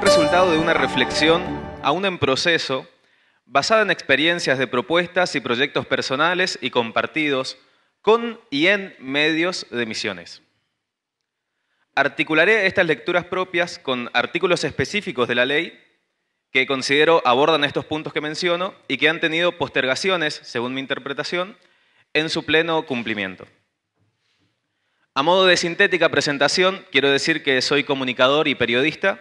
resultado de una reflexión, aún en proceso, basada en experiencias de propuestas y proyectos personales y compartidos con y en medios de emisiones. Articularé estas lecturas propias con artículos específicos de la ley que considero abordan estos puntos que menciono y que han tenido postergaciones, según mi interpretación, en su pleno cumplimiento. A modo de sintética presentación, quiero decir que soy comunicador y periodista,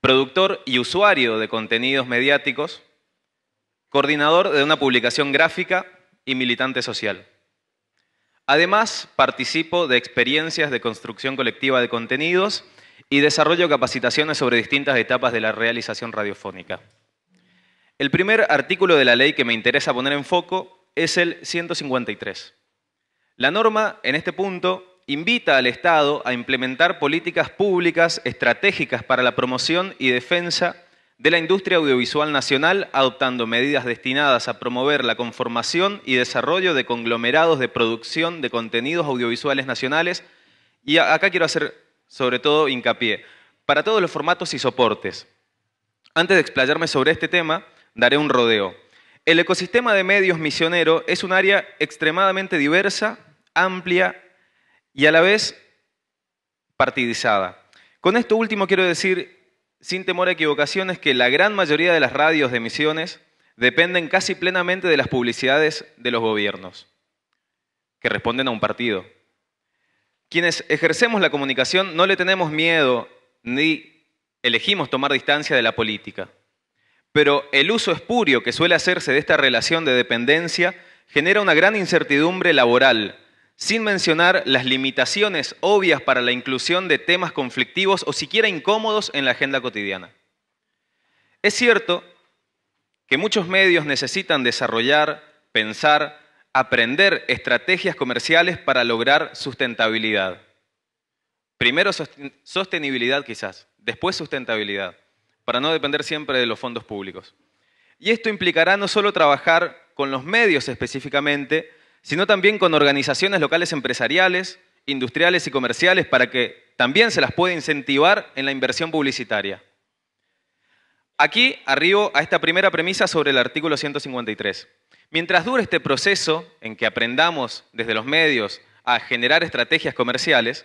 productor y usuario de contenidos mediáticos, coordinador de una publicación gráfica y militante social. Además, participo de experiencias de construcción colectiva de contenidos y desarrollo capacitaciones sobre distintas etapas de la realización radiofónica. El primer artículo de la ley que me interesa poner en foco es el 153. La norma, en este punto, invita al Estado a implementar políticas públicas estratégicas para la promoción y defensa de la industria audiovisual nacional, adoptando medidas destinadas a promover la conformación y desarrollo de conglomerados de producción de contenidos audiovisuales nacionales. Y acá quiero hacer sobre todo hincapié, para todos los formatos y soportes. Antes de explayarme sobre este tema, daré un rodeo. El ecosistema de medios misionero es un área extremadamente diversa, amplia y a la vez partidizada. Con esto último quiero decir, sin temor a equivocaciones, que la gran mayoría de las radios de emisiones dependen casi plenamente de las publicidades de los gobiernos, que responden a un partido. Quienes ejercemos la comunicación no le tenemos miedo ni elegimos tomar distancia de la política. Pero el uso espurio que suele hacerse de esta relación de dependencia genera una gran incertidumbre laboral sin mencionar las limitaciones obvias para la inclusión de temas conflictivos o siquiera incómodos en la agenda cotidiana. Es cierto que muchos medios necesitan desarrollar, pensar, aprender estrategias comerciales para lograr sustentabilidad. Primero sostenibilidad quizás, después sustentabilidad, para no depender siempre de los fondos públicos. Y esto implicará no solo trabajar con los medios específicamente, sino también con organizaciones locales empresariales, industriales y comerciales para que también se las pueda incentivar en la inversión publicitaria. Aquí arribo a esta primera premisa sobre el artículo 153. Mientras dure este proceso en que aprendamos desde los medios a generar estrategias comerciales,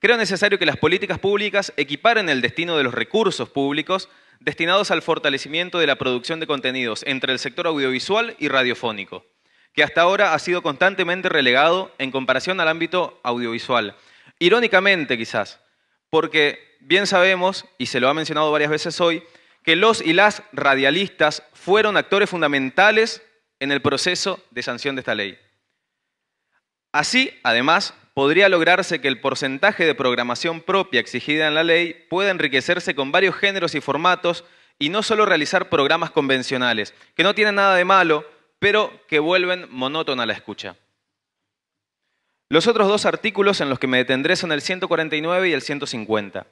creo necesario que las políticas públicas equiparen el destino de los recursos públicos destinados al fortalecimiento de la producción de contenidos entre el sector audiovisual y radiofónico que hasta ahora ha sido constantemente relegado en comparación al ámbito audiovisual. Irónicamente quizás, porque bien sabemos, y se lo ha mencionado varias veces hoy, que los y las radialistas fueron actores fundamentales en el proceso de sanción de esta ley. Así, además, podría lograrse que el porcentaje de programación propia exigida en la ley pueda enriquecerse con varios géneros y formatos y no solo realizar programas convencionales, que no tienen nada de malo, pero que vuelven monótona la escucha. Los otros dos artículos en los que me detendré son el 149 y el 150.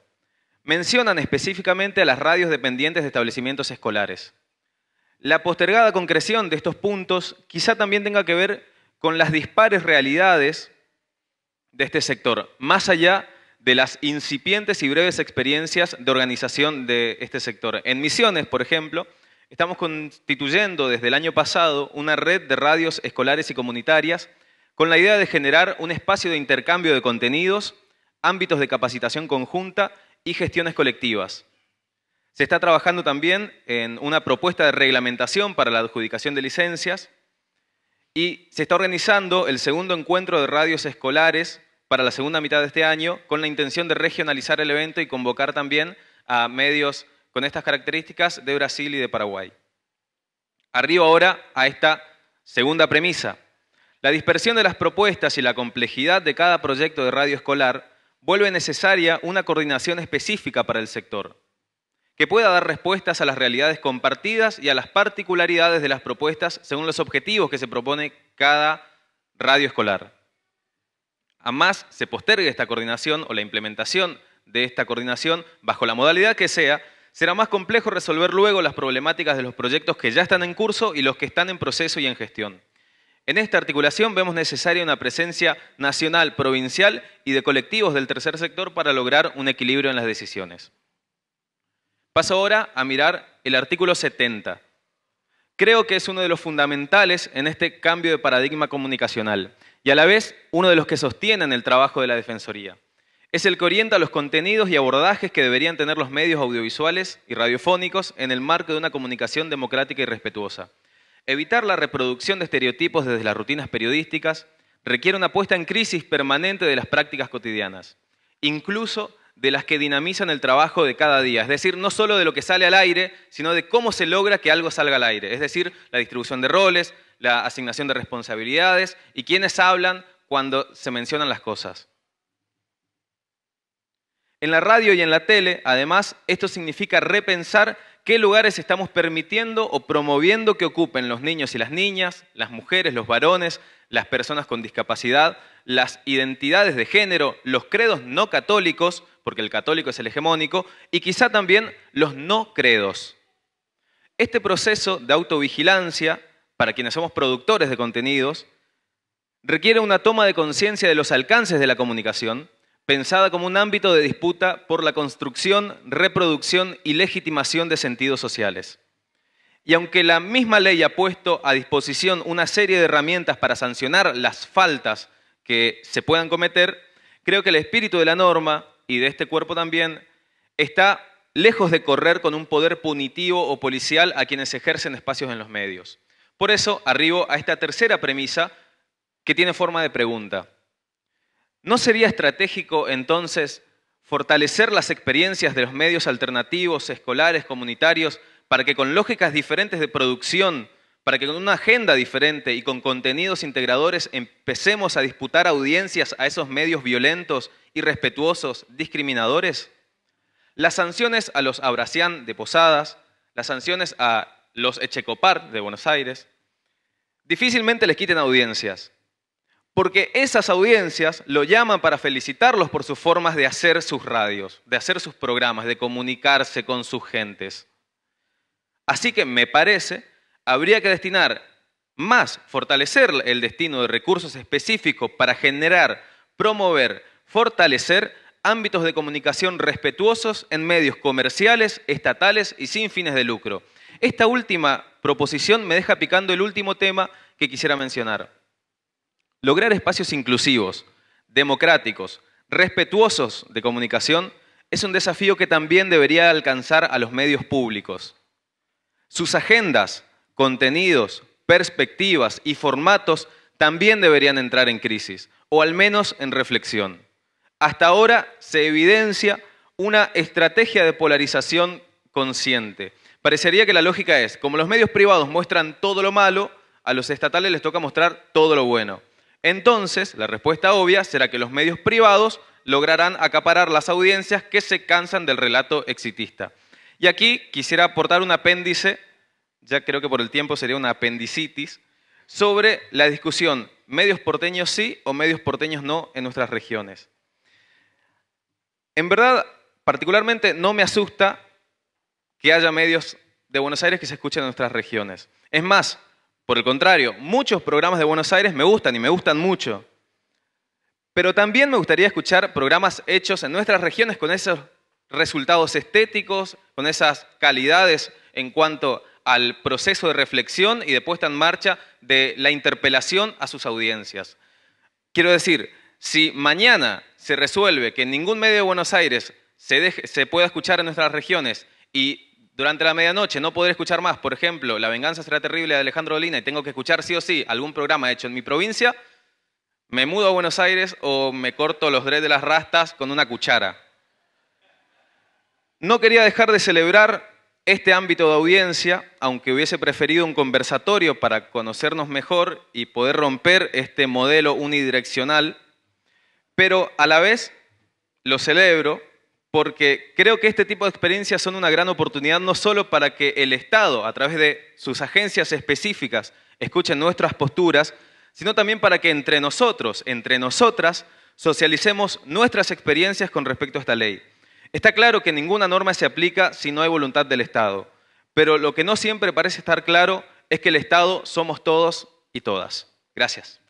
Mencionan específicamente a las radios dependientes de establecimientos escolares. La postergada concreción de estos puntos quizá también tenga que ver con las dispares realidades de este sector, más allá de las incipientes y breves experiencias de organización de este sector. En Misiones, por ejemplo, Estamos constituyendo desde el año pasado una red de radios escolares y comunitarias con la idea de generar un espacio de intercambio de contenidos, ámbitos de capacitación conjunta y gestiones colectivas. Se está trabajando también en una propuesta de reglamentación para la adjudicación de licencias y se está organizando el segundo encuentro de radios escolares para la segunda mitad de este año con la intención de regionalizar el evento y convocar también a medios con estas características de Brasil y de Paraguay. Arriba ahora a esta segunda premisa. La dispersión de las propuestas y la complejidad de cada proyecto de radio escolar vuelve necesaria una coordinación específica para el sector, que pueda dar respuestas a las realidades compartidas y a las particularidades de las propuestas según los objetivos que se propone cada radio escolar. Además, se postergue esta coordinación o la implementación de esta coordinación bajo la modalidad que sea, Será más complejo resolver luego las problemáticas de los proyectos que ya están en curso y los que están en proceso y en gestión. En esta articulación vemos necesaria una presencia nacional, provincial y de colectivos del tercer sector para lograr un equilibrio en las decisiones. Paso ahora a mirar el artículo 70. Creo que es uno de los fundamentales en este cambio de paradigma comunicacional y a la vez uno de los que sostienen el trabajo de la Defensoría. Es el que orienta los contenidos y abordajes que deberían tener los medios audiovisuales y radiofónicos en el marco de una comunicación democrática y respetuosa. Evitar la reproducción de estereotipos desde las rutinas periodísticas requiere una puesta en crisis permanente de las prácticas cotidianas, incluso de las que dinamizan el trabajo de cada día, es decir, no solo de lo que sale al aire, sino de cómo se logra que algo salga al aire, es decir, la distribución de roles, la asignación de responsabilidades y quienes hablan cuando se mencionan las cosas. En la radio y en la tele, además, esto significa repensar qué lugares estamos permitiendo o promoviendo que ocupen los niños y las niñas, las mujeres, los varones, las personas con discapacidad, las identidades de género, los credos no católicos, porque el católico es el hegemónico, y quizá también los no credos. Este proceso de autovigilancia, para quienes somos productores de contenidos, requiere una toma de conciencia de los alcances de la comunicación, pensada como un ámbito de disputa por la construcción, reproducción y legitimación de sentidos sociales. Y aunque la misma ley ha puesto a disposición una serie de herramientas para sancionar las faltas que se puedan cometer, creo que el espíritu de la norma y de este cuerpo también está lejos de correr con un poder punitivo o policial a quienes ejercen espacios en los medios. Por eso arribo a esta tercera premisa que tiene forma de pregunta. ¿No sería estratégico entonces fortalecer las experiencias de los medios alternativos, escolares, comunitarios, para que con lógicas diferentes de producción, para que con una agenda diferente y con contenidos integradores empecemos a disputar audiencias a esos medios violentos, irrespetuosos, discriminadores? Las sanciones a los Abracián de Posadas, las sanciones a los Echecopar de Buenos Aires, difícilmente les quiten audiencias, porque esas audiencias lo llaman para felicitarlos por sus formas de hacer sus radios, de hacer sus programas, de comunicarse con sus gentes. Así que me parece, habría que destinar más, fortalecer el destino de recursos específicos para generar, promover, fortalecer ámbitos de comunicación respetuosos en medios comerciales, estatales y sin fines de lucro. Esta última proposición me deja picando el último tema que quisiera mencionar. Lograr espacios inclusivos, democráticos, respetuosos de comunicación es un desafío que también debería alcanzar a los medios públicos. Sus agendas, contenidos, perspectivas y formatos también deberían entrar en crisis, o al menos en reflexión. Hasta ahora se evidencia una estrategia de polarización consciente. Parecería que la lógica es, como los medios privados muestran todo lo malo, a los estatales les toca mostrar todo lo bueno. Entonces, la respuesta obvia será que los medios privados lograrán acaparar las audiencias que se cansan del relato exitista. Y aquí quisiera aportar un apéndice, ya creo que por el tiempo sería una apendicitis, sobre la discusión medios porteños sí o medios porteños no en nuestras regiones. En verdad, particularmente no me asusta que haya medios de Buenos Aires que se escuchen en nuestras regiones. Es más, por el contrario, muchos programas de Buenos Aires me gustan y me gustan mucho. Pero también me gustaría escuchar programas hechos en nuestras regiones con esos resultados estéticos, con esas calidades en cuanto al proceso de reflexión y de puesta en marcha de la interpelación a sus audiencias. Quiero decir, si mañana se resuelve que en ningún medio de Buenos Aires se, se pueda escuchar en nuestras regiones y durante la medianoche no podré escuchar más, por ejemplo, La venganza será terrible de Alejandro Dolina y tengo que escuchar sí o sí algún programa hecho en mi provincia, me mudo a Buenos Aires o me corto los dreads de las rastas con una cuchara. No quería dejar de celebrar este ámbito de audiencia, aunque hubiese preferido un conversatorio para conocernos mejor y poder romper este modelo unidireccional, pero a la vez lo celebro porque creo que este tipo de experiencias son una gran oportunidad no solo para que el Estado, a través de sus agencias específicas, escuche nuestras posturas, sino también para que entre nosotros, entre nosotras, socialicemos nuestras experiencias con respecto a esta ley. Está claro que ninguna norma se aplica si no hay voluntad del Estado, pero lo que no siempre parece estar claro es que el Estado somos todos y todas. Gracias.